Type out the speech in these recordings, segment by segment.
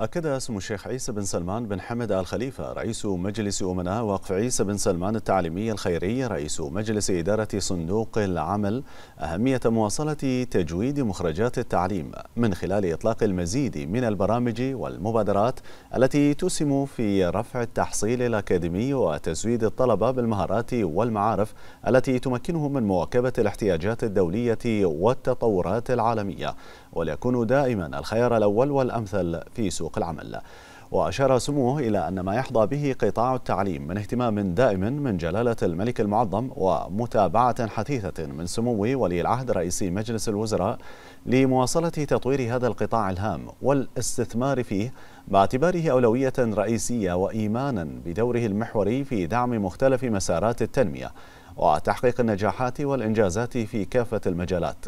أكد اسم الشيخ عيسى بن سلمان بن حمد آل خليفة رئيس مجلس أمناء وقف عيسى بن سلمان التعليمي الخيري رئيس مجلس إدارة صندوق العمل أهمية مواصلة تجويد مخرجات التعليم من خلال إطلاق المزيد من البرامج والمبادرات التي تسهم في رفع التحصيل الأكاديمي وتزويد الطلبة بالمهارات والمعارف التي تمكنهم من مواكبة الاحتياجات الدولية والتطورات العالمية وليكونوا دائما الخيار الأول والأمثل في سوق سوق العمل وأشار سموه إلى أن ما يحظى به قطاع التعليم من اهتمام دائم من جلالة الملك المعظم ومتابعة حثيثة من سمو ولي العهد رئيس مجلس الوزراء لمواصلة تطوير هذا القطاع الهام والاستثمار فيه باعتباره أولوية رئيسية وإيمانا بدوره المحوري في دعم مختلف مسارات التنمية وتحقيق النجاحات والإنجازات في كافة المجالات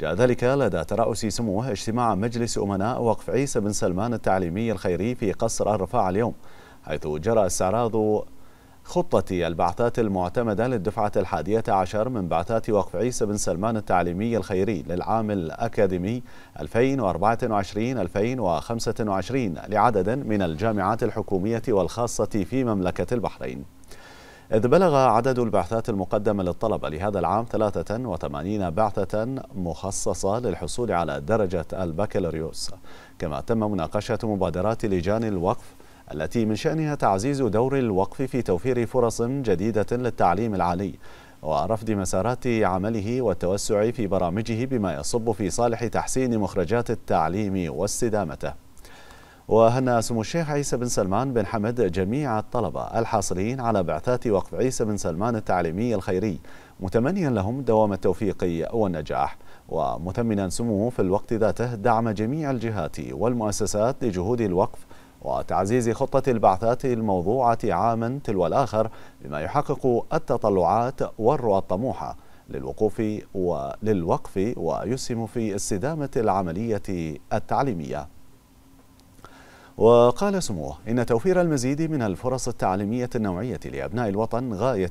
جاء ذلك لدى ترأس سموه اجتماع مجلس أمناء وقف عيسى بن سلمان التعليمي الخيري في قصر الرفاع اليوم حيث جرى استعراض خطة البعثات المعتمدة للدفعة الحادية عشر من بعثات وقف عيسى بن سلمان التعليمي الخيري للعام الأكاديمي 2024-2025 لعدد من الجامعات الحكومية والخاصة في مملكة البحرين إذ بلغ عدد البعثات المقدمة للطلبة لهذا العام 83 بعثة مخصصة للحصول على درجة البكالوريوس كما تم مناقشة مبادرات لجان الوقف التي من شأنها تعزيز دور الوقف في توفير فرص جديدة للتعليم العالي ورفض مسارات عمله والتوسع في برامجه بما يصب في صالح تحسين مخرجات التعليم واستدامته وهنا سمو الشيخ عيسى بن سلمان بن حمد جميع الطلبة الحاصلين على بعثات وقف عيسى بن سلمان التعليمي الخيري متمنيا لهم دوام التوفيق والنجاح ومثمنا سموه في الوقت ذاته دعم جميع الجهات والمؤسسات لجهود الوقف وتعزيز خطة البعثات الموضوعة عاما تلو الآخر بما يحقق التطلعات والرؤى الطموحة للوقوف وللوقف ويسهم في استدامة العملية التعليمية وقال سموه إن توفير المزيد من الفرص التعليمية النوعية لأبناء الوطن غاية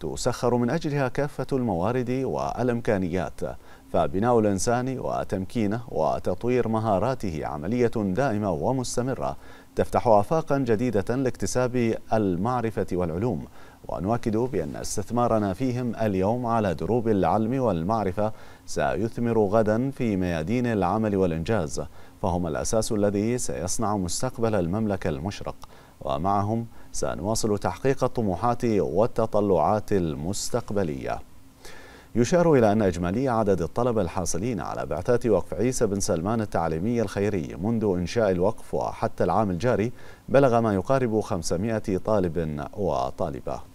تسخر من أجلها كافة الموارد والإمكانيات فبناء الإنسان وتمكينه وتطوير مهاراته عملية دائمة ومستمرة تفتح آفاقا جديدة لاكتساب المعرفة والعلوم ونؤكد بأن استثمارنا فيهم اليوم على دروب العلم والمعرفة سيثمر غدا في ميادين العمل والإنجاز فهم الأساس الذي سيصنع مستقبل المملكة المشرق ومعهم سنواصل تحقيق الطموحات والتطلعات المستقبلية يشار إلى أن إجمالي عدد الطلبة الحاصلين على بعثات وقف عيسى بن سلمان التعليمي الخيري منذ إنشاء الوقف وحتى العام الجاري بلغ ما يقارب 500 طالب وطالبة